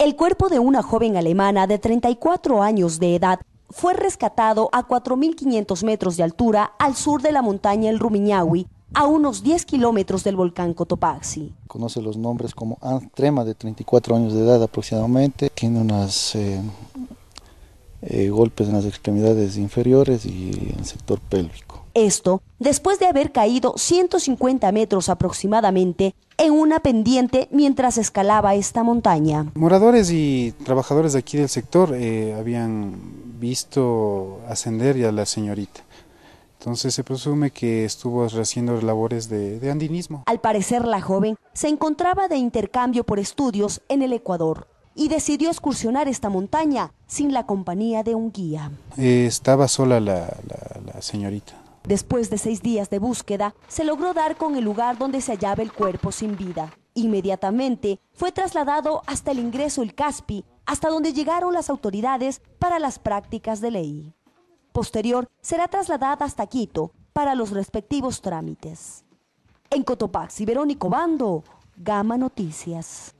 El cuerpo de una joven alemana de 34 años de edad fue rescatado a 4.500 metros de altura al sur de la montaña El Rumiñahui, a unos 10 kilómetros del volcán Cotopaxi. Conoce los nombres como Antrema, de 34 años de edad aproximadamente, tiene unas eh, eh, golpes en las extremidades inferiores y en el sector pélvico. Esto después de haber caído 150 metros aproximadamente en una pendiente mientras escalaba esta montaña. Moradores y trabajadores de aquí del sector eh, habían visto ascender ya la señorita. Entonces se presume que estuvo haciendo labores de andinismo. Al parecer la joven se encontraba de intercambio por estudios en el Ecuador y decidió excursionar esta montaña sin la compañía de un guía. Eh, estaba sola la, señorita. Después de seis días de búsqueda, se logró dar con el lugar donde se hallaba el cuerpo sin vida. Inmediatamente fue trasladado hasta el ingreso El Caspi, hasta donde llegaron las autoridades para las prácticas de ley. Posterior, será trasladada hasta Quito para los respectivos trámites. En Cotopaxi, Verónico Bando, Gama Noticias.